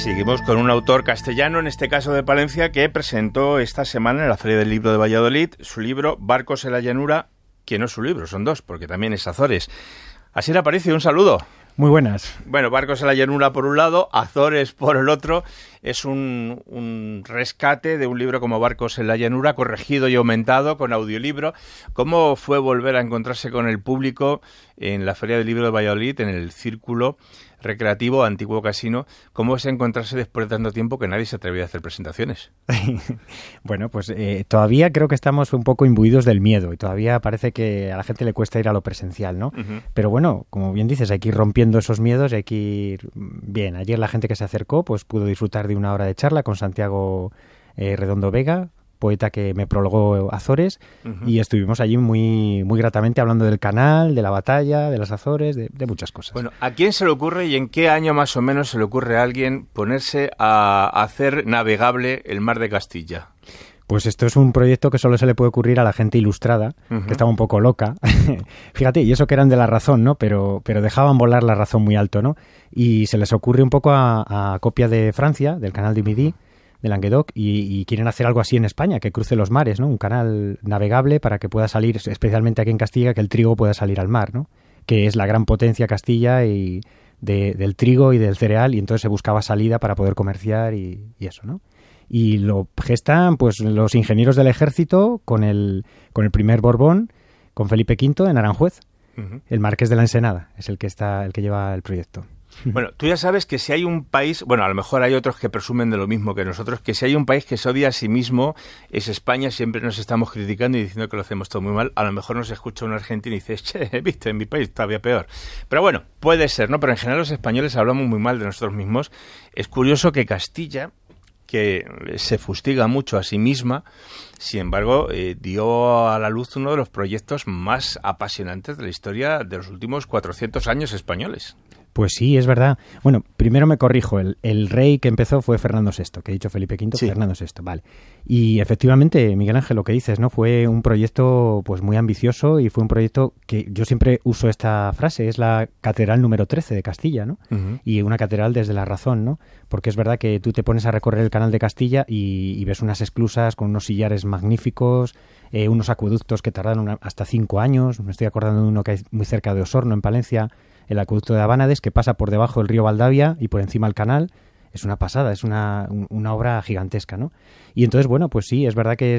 seguimos con un autor castellano, en este caso de Palencia, que presentó esta semana en la Feria del Libro de Valladolid su libro Barcos en la Llanura, que no es su libro, son dos, porque también es Azores. Así le aparece, un saludo. Muy buenas. Bueno, Barcos en la Llanura por un lado, Azores por el otro. Es un, un rescate de un libro como Barcos en la Llanura, corregido y aumentado con audiolibro. ¿Cómo fue volver a encontrarse con el público en la Feria del Libro de Valladolid, en el Círculo? recreativo, antiguo casino, ¿cómo es encontrarse después de tanto tiempo que nadie se atrevió a hacer presentaciones? bueno, pues eh, todavía creo que estamos un poco imbuidos del miedo y todavía parece que a la gente le cuesta ir a lo presencial, ¿no? Pero bueno, como bien dices, hay que ir rompiendo esos miedos y hay que ir bien. Ayer la gente que se acercó pues pudo disfrutar de una hora de charla con Santiago eh, Redondo Vega, poeta que me prologó Azores, y estuvimos allí muy, muy gratamente hablando del canal, de la batalla, de las Azores, de, muchas cosas. Bueno, ¿a quién se le ocurre y en qué año más o menos se le ocurre a alguien ponerse a hacer navegable el mar de Castilla? Pues esto es un proyecto que solo se le puede ocurrir a la gente ilustrada, que estaba un poco loca. Fíjate, y eso que eran de la razón, ¿no? Pero, pero dejaban volar la razón muy alto, ¿no? Y se les ocurre un poco a, copia de Francia, del canal de Midi, de Languedoc y, quieren hacer algo así en España, que cruce los mares, ¿no? Un canal navegable para que pueda salir, especialmente aquí en Castilla, que el trigo pueda salir al mar, ¿no? Que es la gran potencia Castilla y del trigo y del cereal y entonces se buscaba salida para poder comerciar y, eso, ¿no? Y lo gestan pues los ingenieros del ejército con el, con el primer Borbón, con Felipe V en Aranjuez. El Marqués de la Ensenada es el que está el que lleva el proyecto. Bueno, tú ya sabes que si hay un país, bueno, a lo mejor hay otros que presumen de lo mismo que nosotros, que si hay un país que se odia a sí mismo, es España, siempre nos estamos criticando y diciendo que lo hacemos todo muy mal. A lo mejor nos escucha un argentino y dice, che, viste, en mi país todavía peor. Pero bueno, puede ser, ¿no? Pero en general los españoles hablamos muy mal de nosotros mismos. Es curioso que Castilla, que se fustiga mucho a sí misma, sin embargo, eh, dio a la luz uno de los proyectos más apasionantes de la historia de los últimos 400 años españoles. Pues sí, es verdad. Bueno, primero me corrijo, el, rey que empezó fue Fernando VI, que he dicho Felipe V, Fernando VI, vale. Y efectivamente, Miguel Ángel, lo que dices, ¿no? Fue un proyecto pues muy ambicioso y fue un proyecto que yo siempre uso esta frase, es la catedral número 13 de Castilla, ¿no? Y una catedral desde la razón, ¿no? Porque es verdad que tú te pones a recorrer el canal de Castilla y, ves unas esclusas con unos sillares magníficos, eh, unos acueductos que tardaron hasta cinco años, me estoy acordando de uno que hay muy cerca de Osorno, en Palencia, el acueducto de Habanades que pasa por debajo del río Valdavia y por encima del canal. Es una pasada, es una, obra gigantesca, ¿no? Y entonces, bueno, pues sí, es verdad que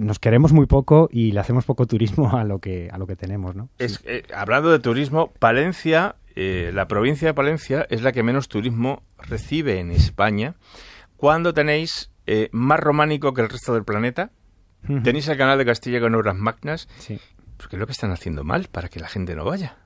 nos queremos muy poco y le hacemos poco turismo a lo que, a lo que tenemos, ¿no? Es, eh, hablando de turismo, Palencia, eh, la provincia de Palencia es la que menos turismo recibe en España. Cuando tenéis eh, más románico que el resto del planeta, tenéis el canal de Castilla con obras magnas, sí. Pues, es lo que están haciendo mal para que la gente no vaya.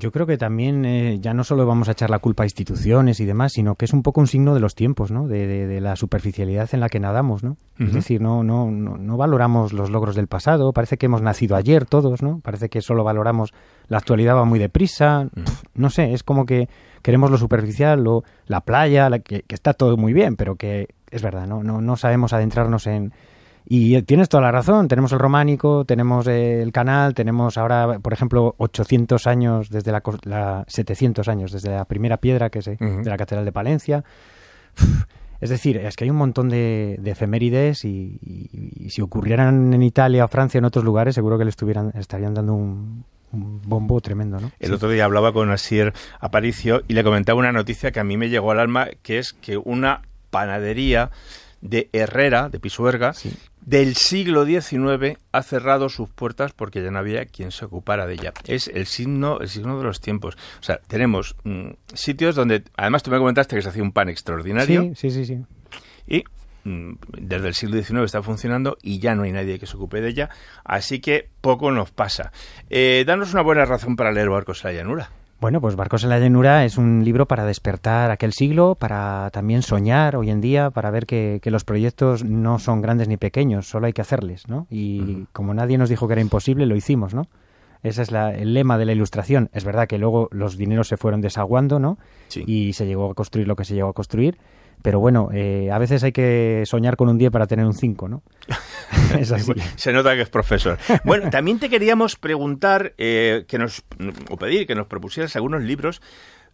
Yo creo que también eh, ya no solo vamos a echar la culpa a instituciones y demás, sino que es un poco un signo de los tiempos, ¿no? De, la superficialidad en la que nadamos, ¿no? Es decir, no, no, no, valoramos los logros del pasado, parece que hemos nacido ayer todos, ¿no? Parece que solo valoramos la actualidad va muy deprisa, no sé, es como que queremos lo superficial, lo, la playa, la, que, que, está todo muy bien, pero que es verdad, ¿no? No, no sabemos adentrarnos en, y eh, tienes toda la razón, tenemos el románico, tenemos el canal, tenemos ahora, por ejemplo, 800 años desde la, la 700 años desde la primera piedra que es de la Catedral de Palencia. Es decir, es que hay un montón de, efemérides y, si ocurrieran en Italia o Francia en otros lugares, seguro que le estuvieran, estarían dando un, bombo tremendo, ¿no? El otro día hablaba con Asier Aparicio y le comentaba una noticia que a mí me llegó al alma, que es que una panadería de Herrera, de Pisuerga, del siglo XIX ha cerrado sus puertas porque ya no había quien se ocupara de ella. Es el signo, el signo de los tiempos. O sea, tenemos mm, sitios donde, además tú me comentaste que se hacía un pan extraordinario. Sí, sí, sí. Y mm, desde el siglo XIX está funcionando y ya no hay nadie que se ocupe de ella, así que poco nos pasa. Eh, danos una buena razón para leer Barcos de la Llanura. Bueno, pues Barcos en la llanura es un libro para despertar aquel siglo, para también soñar hoy en día, para ver que, los proyectos no son grandes ni pequeños, solo hay que hacerles, ¿no? Y como nadie nos dijo que era imposible, lo hicimos, ¿no? Ese es el lema de la ilustración. Es verdad que luego los dineros se fueron desaguando, ¿no? Y se llegó a construir lo que se llegó a construir, pero bueno, eh, a veces hay que soñar con un 10 para tener un 5, ¿no? es así. Se nota que es profesor. Bueno, también te queríamos preguntar eh, que nos, o pedir que nos propusieras algunos libros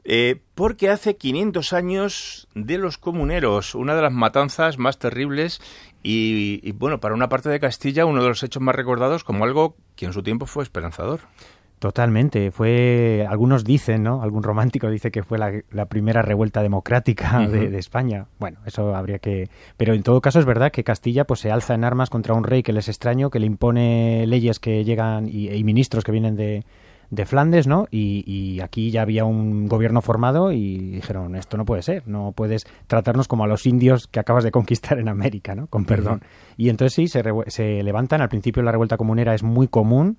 eh, porque hace 500 años de los comuneros, una de las matanzas más terribles y, bueno, para una parte de Castilla uno de los hechos más recordados como algo que en su tiempo fue esperanzador. Totalmente. Fue, algunos dicen, ¿no? Algún romántico dice que fue la, primera revuelta democrática de, España. Bueno, eso habría que. Pero en todo caso es verdad que Castilla pues se alza en armas contra un rey que les extraño, que le impone leyes que llegan y, ministros que vienen de, de Flandes, ¿no? Y, aquí ya había un gobierno formado y dijeron, esto no puede ser, no puedes tratarnos como a los indios que acabas de conquistar en América, ¿no? Con perdón. Y entonces sí, se, se levantan, al principio la revuelta comunera es muy común,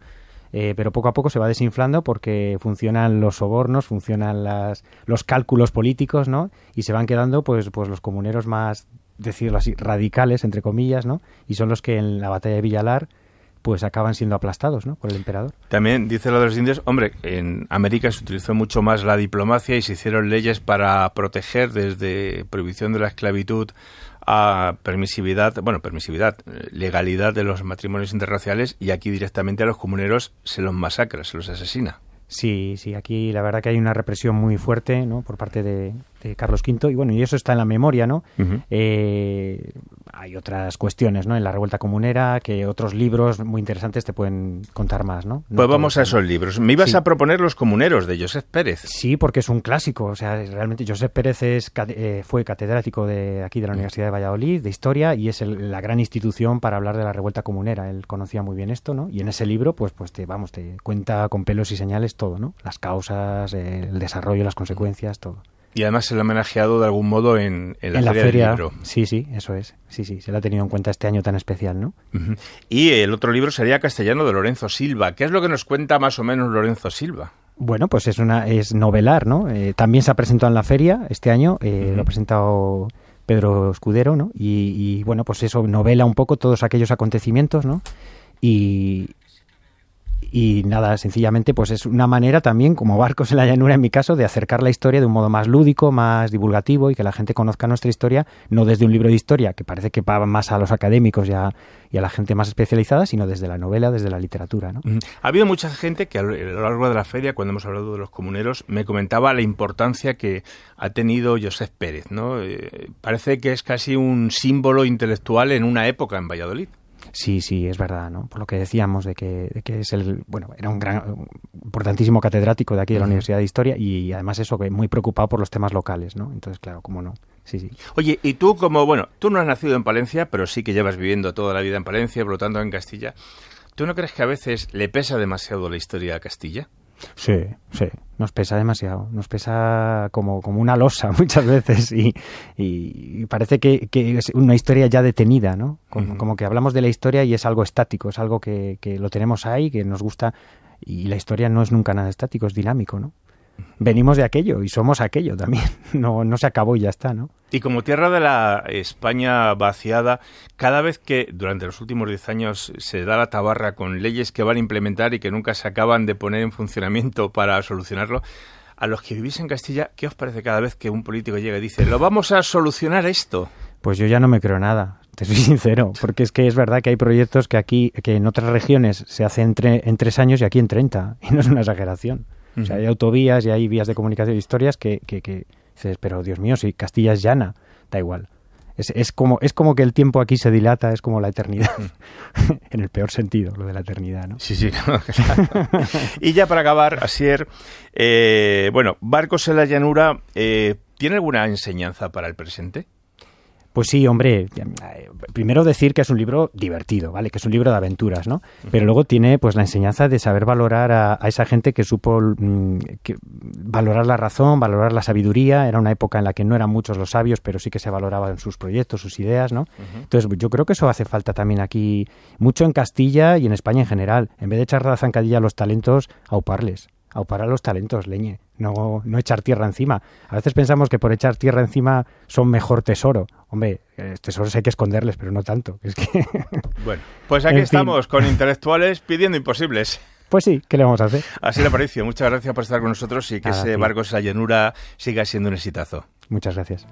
eh, pero poco a poco se va desinflando porque funcionan los sobornos, funcionan las, los cálculos políticos, ¿no? Y se van quedando pues, pues los comuneros más, decirlo así, radicales, entre comillas, ¿no? Y son los que en la batalla de Villalar pues acaban siendo aplastados ¿no? por el emperador. También dice lo de los indios, hombre, en América se utilizó mucho más la diplomacia y se hicieron leyes para proteger desde prohibición de la esclavitud a permisividad, bueno, permisividad, eh, legalidad de los matrimonios interraciales y aquí directamente a los comuneros se los masacra, se los asesina. Sí, sí, aquí la verdad que hay una represión muy fuerte ¿no? por parte de, de Carlos V, y bueno, y eso está en la memoria, ¿no? Eh, hay otras cuestiones, ¿no? En la revuelta comunera, que otros libros muy interesantes te pueden contar más, ¿no? pues vamos a esos libros. Me ibas a proponer Los Comuneros de Josep Pérez. Sí, porque es un clásico, o sea, realmente Josep Pérez es, eh, fue catedrático de aquí de la mm. Universidad de Valladolid, de Historia, y es la gran institución para hablar de la revuelta comunera. Él conocía muy bien esto, ¿no? Y en ese libro, pues, pues te, vamos, te cuenta con pelos y señales todo, ¿no? Las causas, eh, el desarrollo, las consecuencias, todo. Y además se lo ha homenajeado de algún modo en, la, feria, del libro. Sí, sí, eso es. Sí, sí, se lo ha tenido en cuenta este año tan especial, ¿no? Y el otro libro sería Castellano de Lorenzo Silva. ¿Qué es lo que nos cuenta más o menos Lorenzo Silva? Bueno, pues es una es novelar, ¿no? Eh, también se ha presentado en la feria este año, eh, lo ha presentado Pedro Escudero, ¿no? Y, y, bueno, pues eso novela un poco todos aquellos acontecimientos, ¿no? Y, y nada, sencillamente pues es una manera también, como Barcos en la Llanura en mi caso, de acercar la historia de un modo más lúdico, más divulgativo y que la gente conozca nuestra historia, no desde un libro de historia, que parece que va más a los académicos y a, y a la gente más especializada, sino desde la novela, desde la literatura. ¿no? Ha habido mucha gente que a lo largo de la feria, cuando hemos hablado de los comuneros, me comentaba la importancia que ha tenido Josep Pérez. ¿no? Eh, parece que es casi un símbolo intelectual en una época en Valladolid. Sí, sí, es verdad, ¿no? Por lo que decíamos de que, de que es el, bueno, era un gran, importantísimo catedrático de aquí de la Universidad de Historia y además eso, muy preocupado por los temas locales, ¿no? Entonces, claro, cómo no. Sí, sí. Oye, y tú como, bueno, tú no has nacido en Palencia, pero sí que llevas viviendo toda la vida en Palencia, brotando en Castilla. ¿Tú no crees que a veces le pesa demasiado la historia a Castilla? Sí, sí. Nos pesa demasiado, nos pesa como, una losa muchas veces y, parece que, es una historia ya detenida, ¿no? Como, que hablamos de la historia y es algo estático, es algo que, que lo tenemos ahí, que nos gusta y la historia no es nunca nada estático, es dinámico, ¿no? venimos de aquello y somos aquello también. No, no se acabó y ya está, ¿no? Y como tierra de la España vaciada, cada vez que durante los últimos 10 años se da la tabarra con leyes que van a implementar y que nunca se acaban de poner en funcionamiento para solucionarlo, a los que vivís en Castilla, ¿qué os parece cada vez que un político llega y dice, lo vamos a solucionar esto? Pues yo ya no me creo nada te soy sincero, porque es que es verdad que hay proyectos que aquí, que en otras regiones se hacen en tres años y aquí en 30, y no es una exageración hay autovías y hay vías de comunicación, e historias que, que, que dices, pero Dios mío, si Castilla es llana, da igual. Es, como, es como que el tiempo aquí se dilata, es como la eternidad, en el peor sentido, lo de la eternidad, ¿no? Sí, sí. y ya para acabar, Asier, eh, bueno, barcos en la llanura, eh, ¿tiene alguna enseñanza para el presente? Pues sí, hombre, eh, primero decir que es un libro divertido, ¿vale? Que es un libro de aventuras, ¿no? Pero luego tiene pues la enseñanza de saber valorar a, esa gente que supo mm, valorar la razón, valorar la sabiduría. Era una época en la que no eran muchos los sabios, pero sí que se valoraban sus proyectos, sus ideas, ¿no? Entonces pues, yo creo que eso hace falta también aquí, mucho en Castilla y en España en general. En vez de echar la zancadilla a los talentos, auparles aupar a los talentos, leñe, no, no echar tierra encima. A veces pensamos que por echar tierra encima son mejor tesoro. Hombre, eh, tesoros hay que esconderles, pero no tanto. Es que... Bueno, pues aquí estamos con intelectuales pidiendo imposibles. Pues sí, ¿qué le vamos a hacer? Así le parece. Muchas gracias por estar con nosotros y que ese barco, esa llenura siga siendo un exitazo. Muchas gracias.